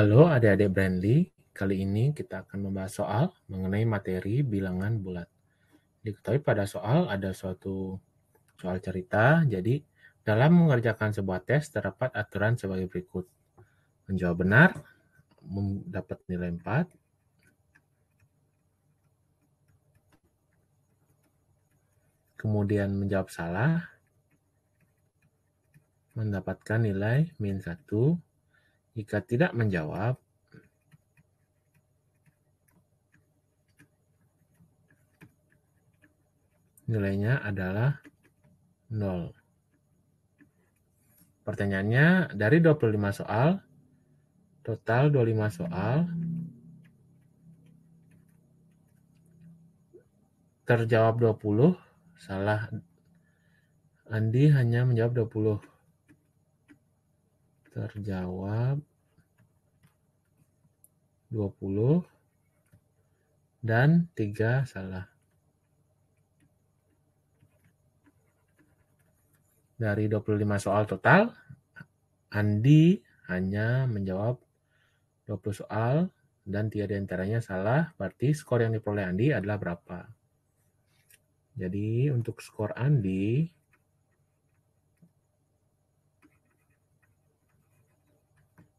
Halo adik-adik Brandly, kali ini kita akan membahas soal mengenai materi bilangan bulat. Diketahui pada soal ada suatu soal cerita, jadi dalam mengerjakan sebuah tes terdapat aturan sebagai berikut. Menjawab benar, mendapat nilai 4. Kemudian menjawab salah, mendapatkan nilai min 1 jika tidak menjawab, nilainya adalah 0. Pertanyaannya, dari 25 soal, total 25 soal, terjawab 20, salah. Andi hanya menjawab 20. Terjawab 20 dan 3 salah. Dari 25 soal total, Andi hanya menjawab 20 soal dan tiga diantaranya salah, berarti skor yang diperoleh Andi adalah berapa? Jadi untuk skor Andi,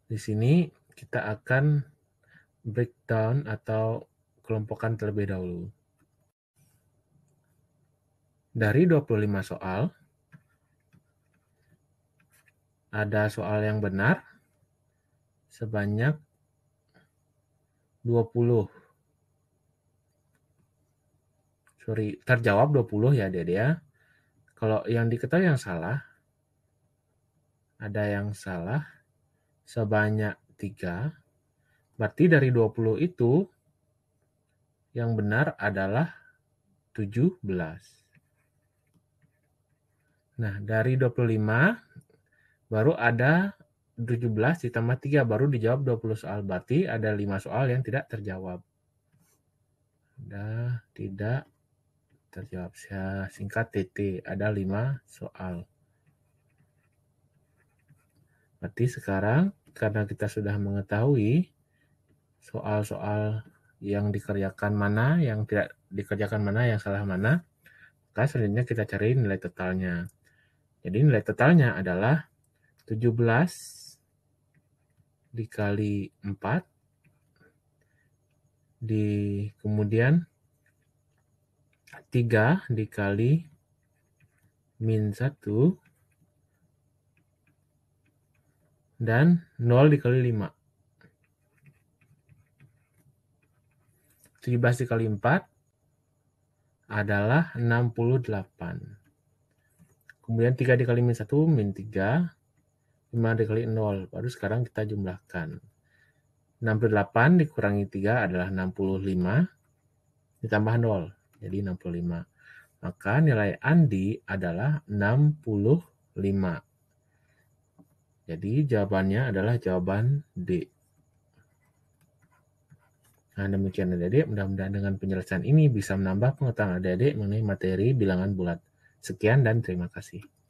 di sini kita akan breakdown atau kelompokan terlebih dahulu. Dari 25 soal, ada soal yang benar sebanyak 20. Sorry, terjawab 20 ya dia ya. Kalau yang diketahui yang salah, ada yang salah sebanyak 3 Berarti dari 20 itu yang benar adalah 17. Nah, dari 25 baru ada 17 ditambah 3 baru dijawab 20 soal. Berarti ada 5 soal yang tidak terjawab. Sudah tidak terjawab. Saya singkat TT, ada 5 soal. Berarti sekarang karena kita sudah mengetahui soal-soal yang dikerjakan mana, yang tidak dikerjakan mana, yang salah mana, maka selanjutnya kita cari nilai totalnya. Jadi nilai totalnya adalah 17 dikali 4 di kemudian 3 dikali min 1 dan 0 dikali 5. 17 dikali 4 adalah 68. Kemudian 3 dikali min 1, min 3. 5 dikali 0, baru sekarang kita jumlahkan. 68 dikurangi 3 adalah 65, ditambah 0, jadi 65. Maka nilai Andi adalah 65. Jadi jawabannya adalah jawaban D. Nah, demikian adik-adik, mudah-mudahan dengan penjelasan ini bisa menambah pengetahuan adik-adik mengenai materi bilangan bulat. Sekian dan terima kasih.